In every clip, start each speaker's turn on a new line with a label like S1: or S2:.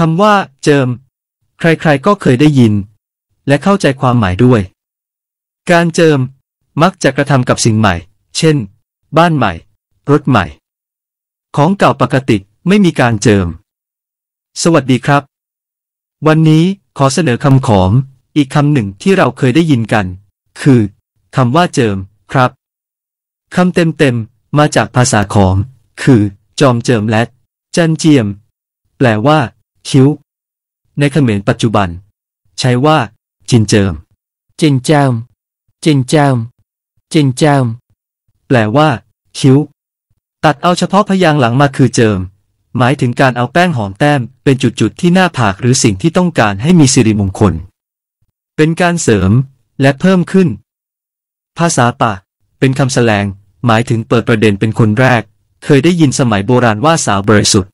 S1: คำว่า เจิม ใครๆก็เคยได้ยิน และเข้าใจความหมายด้วย การเจิม มักจะกระทำกับสิ่งใหม่ เช่น บ้านใหม่ รถใหม่ ของเก่าปกติไม่มีการเจิม สวัสดีครับ วันนี้ขอเสนอคำขอม อีกคำหนึ่งที่เราเคยได้ยินกัน คือ คำว่าเจิม ครับ คำเต็ม ๆ มาจากภาษาขอม คือ จอมเจิมและจันเจียม แปลว่าชิวในเขมรปัจจุบัน ใช้ว่า จินเจิมจินเจิมจินเจิมจินเจิมแปลว่า ชิวตัดเอาเฉพาะพยางค์หลังมาคือเจิม หมายถึงการเอาแป้งหอมแต้มเป็นจุดๆที่หน้าผากหรือสิ่งที่ต้องการให้มีสิริมงคล เป็นการเสริม และเพิ่มขึ้น ภาษาปาเป็นคำแสลงหมายถึงเปิดประเด็นเป็นคนแรกเคยได้ยินสมัยโบราณว่าสาวบริสุทธิ์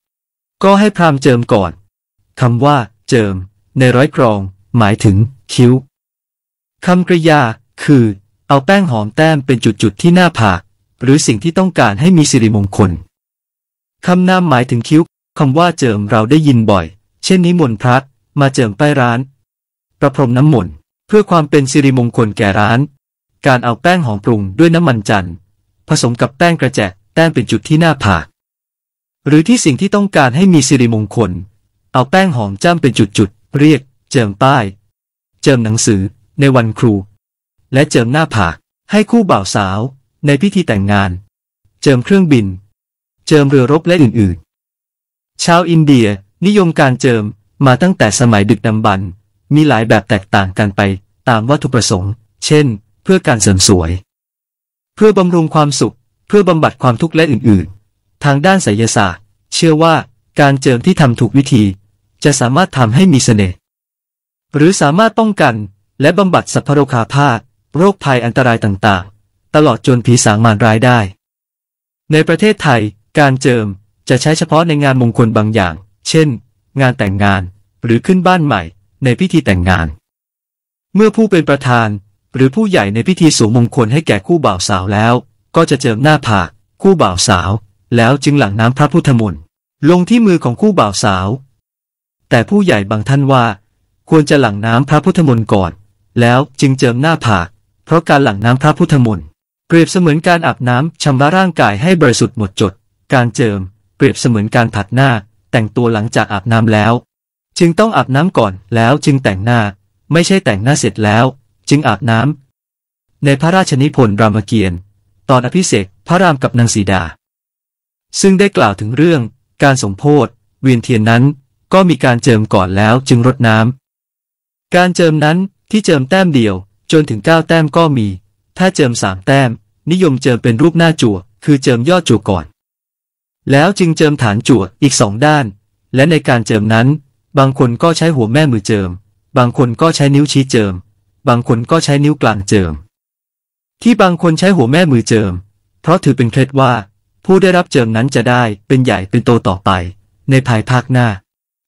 S1: ก็ให้พรามเจิมก่อนคำว่าเจิม ในร้อยกรอง หมายถึงคิ้ว คำกริยาคือ เอาแป้งหอมแต้มเป็นจุดๆ ที่หน้าผาก หรือสิ่งที่ต้องการให้มีสิริมงคลคำนามหมายถึงคิ้วคำว่าเจิมเราได้ยินบ่อย เช่นนิมนต์พระมาเจิมป้ายร้าน ประพรมน้ำมนต์เพื่อความเป็นสิริมงคลแก่ร้าน การเอาแป้งหอมปรุงด้วยน้ำมันจันทร์ผสมกับแป้งกระแจะแต้มเป็นจุดที่หน้าผาก หรือที่สิ่งที่ต้องการให้มีสิริมงคลเอาแป้งหอมจ้ำเป็นจุดๆเรียก เจิมป้ายเจิมหนังสือในวันครู และเจิมหน้าผาก ให้คู่บ่าวสาว ในพิธีแต่งงาน เจิมเครื่องบิน เจิมเรือรบและอื่นๆ ชาวอินเดียนิยมการเจิมมาตั้งแต่สมัยดึกดำบรรมีหลายแบบแตกต่างกันไป ตามวัตถุประสงค์ เช่นเพื่อการเสริมสวย เพื่อบำรุงความสุข เพื่อบำบัดความทุกข์และอื่นๆ ทางด้านไสยศาสตร์ เชื่อว่าการเจิมที่ทำถูกวิธีจะสามารถทำให้มีเสน่ห์หรือสามารถป้องกันและบำบัดสัพพโรคาพาธโรคภัยอันตรายต่าง ๆ ตลอดจนผีสางมารร้ายได้ ในประเทศไทย การเจิมจะใช้เฉพาะในงานมงคล บางอย่าง เช่น งานแต่งงานหรือขึ้นบ้านใหม่ในพิธีแต่งงาน เมื่อผู้เป็นประธาน หรือผู้ใหญ่ในพิธีสูงมงคลให้แก่คู่บ่าวสาวแล้ว ก็จะเจิมหน้าผากคู่บ่าวสาว แล้วจึงหลั่งน้ำพระพุทธมนต์ลงที่มือของคู่บ่าวสาวแต่ผู้ใหญ่บางท่านว่า ควรจะหลั่งน้ำพระพุทธมนต์ก่อน แล้วจึงเจิมหน้าผากเพราะการหลั่งน้ำพระพุทธมนต์เปรียบเสมือนการอาบน้ำชำระร่างกายให้บริสุทธิ์หมดจด การเจิม เปรียบเสมือนการผัดหน้า แต่งตัวหลังจากอาบน้ำแล้ว จึงต้องอาบน้ำก่อนแล้ว จึงแต่งหน้า ไม่ใช่แต่งหน้าเสร็จแล้ว จึงอาบน้ำในพระราชนิพนธ์รามเกียรติ์ตอนอภิเษกพระรามกับนางสีดาซึ่งได้กล่าวถึงเรื่อง การสมโพธเวียนเทียนนั้นก็มีการเจิมก่อนแล้วจึงรดน้ำ การเจิมนั้นที่เจิมแต้มเดียว จนถึง9แต้มก็มี ถ้าเจิมสามแต้ม นิยมเจิมเป็นรูปหน้าจั่ว คือเจิมยอดจั่วก่อน แล้วจึงเจิมฐานจั่วอีกสองด้าน และในการเจิมนั้น บางคนก็ใช้หัวแม่มือเจิม บางคนก็ใช้นิ้วชี้เจิม บางคนก็ใช้นิ้วกลางเจิม ที่บางคนใช้หัวแม่มือเจิม เพราะถือเป็นเคล็ดว่าผู้ได้รับเจิมนั้นจะได้เป็นใหญ่เป็นโตต่อไป ในภายภาคหน้า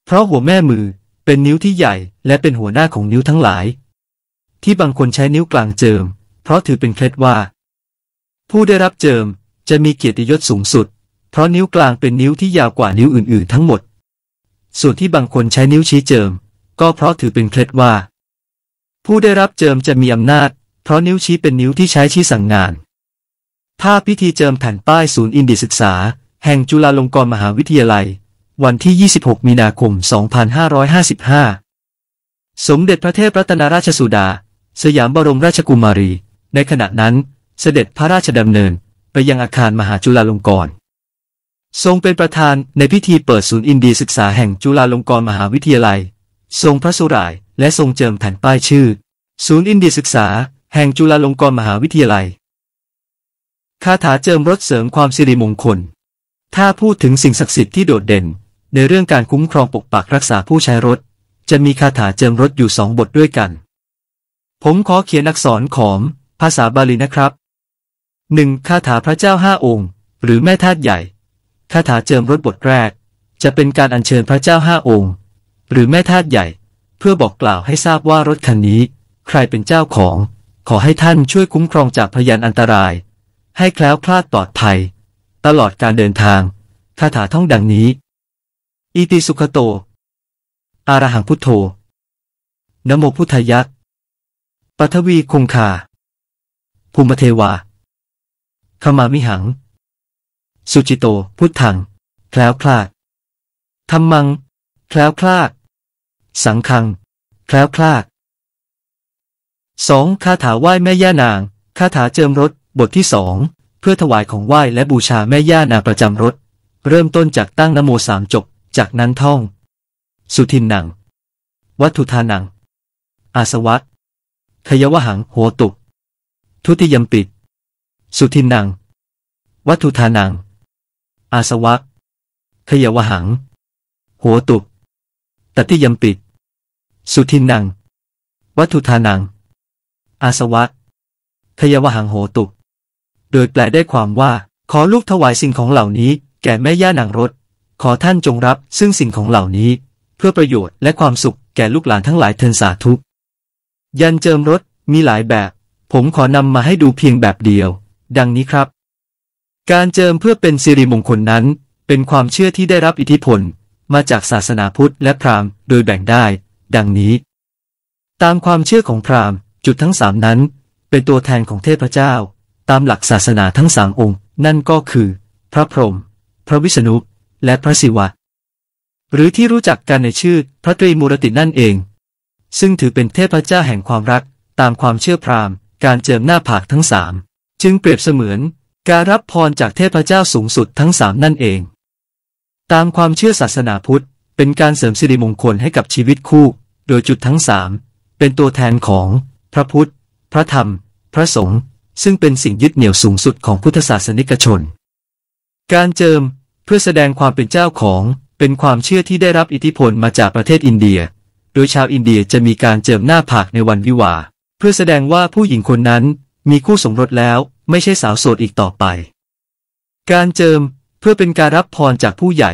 S1: เพราะหัวแม่มือเป็นนิ้วที่ใหญ่ และเป็นหัวหน้าของนิ้วทั้งหลาย ที่บางคนใช้นิ้วกลางเจิม เพราะถือเป็นเคล็ดว่า ผู้ได้รับเจิมจะมีเกียรติยศสูงสุดเพราะนิ้วกลางเป็นนิ้วที่ยาวกว่านิ้วอื่น ๆ ทั้งหมด ส่วนที่บางคนใช้นิ้วชี้เจิม ก็เพราะถือเป็นเคล็ดว่า ผู้ได้รับเจิมจะมีอำนาจ เพราะนิ้วชี้เป็นนิ้วที่ใช้ชี้สั่งงานภาพพิธีเจิมแผ่นป้ายศูนย์อินดีศึกษาแห่งจุฬาลงกรณ์มหาวิทยาลัยวันที่ 26 มีนาคม2555 สมเด็จพระเทพรัตนราชสุดา สยามบรมราชกุมารี ในขณะนั้น เสด็จพระราชดำเนิน ไปยังอาคารมหาจุฬาลงกรณ์ทรงเป็นประธานในพิธีเปิดศูนย์อินดีศึกษาแห่งจุฬาลงกรณ์มหาวิทยาลัย ทรงพระสุรายและทรงเจิมแผ่นป้ายชื่อ ศูนย์อินดีศึกษา แห่งจุฬาลงกรณ์มหาวิทยาลัย คาถาเจิมรถเสริมความสิริมงคล ถ้าพูดถึงสิ่งศักดิ์สิทธิ์ที่โดดเด่นในเรื่องการคุ้มครองปกปักรักษาผู้ใช้รถ จะมีคาถาเจิมรถอยู่สองบทด้วยกัน ผมขอเขียนอักษรขอมภาษาบาลีนะครับ 1. คาถาพระเจ้าห้าองค์ หรือแม่ธาตุใหญ่ คาถาเจิมรถบทแรก จะเป็นการอัญเชิญพระเจ้าห้าองค์ หรือแม่ธาตุใหญ่ เพื่อบอกกล่าวให้ทราบว่ารถคันนี้ ใครเป็นเจ้าของ ขอให้ท่านช่วยคุ้มครองจากพยานอันตราย ให้แคล้วคลาดปลอดภัย ตลอดการเดินทาง คาถาท่องดังนี้อิติสุขโต อาระหังพุทโธนโมพุทธยักปัทวีคงคาภูมิเทวาขมามิหัง สุจิโต พุทธังแคล้วคลาด ธรรมังแคล้วคลาด สังคังแคล้วคลาดสอง คาถาไหว้แม่ย่านาง คาถาเจิมรถ บทที่สอง เพื่อถวายของไหว้และบูชาแม่ย่านางประจำรถ เริ่มต้นจากตั้งนโมสามจบจากนั้นท่อง สุทินนัง วัตถุทานัง อาสวัตขยวหังโหตุทุติยมปิดสุทินนังวัตถุทานังอาสวัตขยวหังโหตุตติยมปิดสุทินนังวัตถุทานังอาสวัตขยวหังโหตุโดยแปลได้ความว่าขอลูกถวายสิ่งของเหล่านี้แก่แม่ย่านางรถขอท่านจงรับซึ่งสิ่งของเหล่านี้ เพื่อประโยชน์และความสุขแก่ลูกหลานทั้งหลายเทินสาธุยันเจิมรถมีหลายแบบ ผมขอนำมาให้ดูเพียงแบบเดียว ดังนี้ครับ การเจิมเพื่อเป็นสิริมงคลนั้น เป็นความเชื่อที่ได้รับอิทธิพล มาจากศาสนาพุทธและพราหมณ์ โดยแบ่งได้ ดังนี้ ตามความเชื่อของพราหมณ์จุดทั้งสามนั้น เป็นตัวแทนของเทพเจ้า ตามหลักศาสนาทั้งสามองค์ นั่นก็คือ พระพรหมพระวิษณุและพระศิวะ หรือที่รู้จักกันในชื่อพระตรีมูรตินั่นเอง ซึ่งถือเป็นเทพเจ้าแห่งความรัก ตามความเชื่อพราหมณ์ การเจิมหน้าผากทั้งสาม จึงเปรียบเสมือนการรับพรจากเทพเจ้าสูงสุดทั้งสามนั่นเอง ตามความเชื่อศาสนาพุทธเป็นการเสริมสิริมงคลให้กับชีวิตคู่ โดยจุดทั้งสามเป็นตัวแทนของพระพุทธ พระธรรม พระสงฆ์ซึ่งเป็นสิ่งยึดเหนี่ยวสูงสุดของพุทธศาสนิกชน การเจิมพื่อแสดงความเป็นเจ้าของ เป็นความเชื่อที่ได้รับอิทธิพลมาจากประเทศอินเดีย โดยชาวอินเดียจะมีการเจิมหน้าผากในวันวิวาเพื่อแสดงว่าผู้หญิงคนนั้นมีคู่สมรสแล้ว ไม่ใช่สาวโสดอีกต่อไป การเจิมเพื่อเป็นการรับพรจากผู้ใหญ่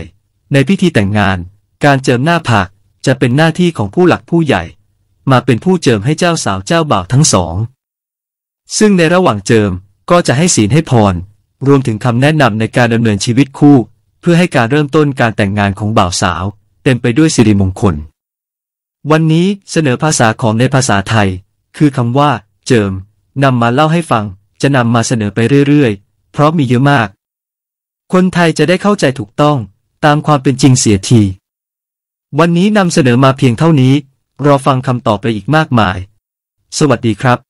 S1: ในพิธีแต่งงาน การเจิมหน้าผากจะเป็นหน้าที่ของผู้หลักผู้ใหญ่ มาเป็นผู้เจิมให้เจ้าสาวเจ้าบ่าวทั้งสอง ซึ่งในระหว่างเจิมก็จะให้ศีลให้พร รวมถึงคำแนะนำในการดำเนินชีวิตคู่เพื่อให้การเริ่มต้นการแต่งงานของบ่าวสาว เต็มไปด้วยสิริมงคล วันนี้เสนอภาษาของในภาษาไทย คือคำว่าเจิมนำมาเล่าให้ฟัง จะนำมาเสนอไปเรื่อยๆ เพราะมีเยอะมาก คนไทยจะได้เข้าใจถูกต้องตามความเป็นจริงเสียที วันนี้นำเสนอมาเพียงเท่านี้รอฟังคำตอบไปอีกมากมาย สวัสดีครับ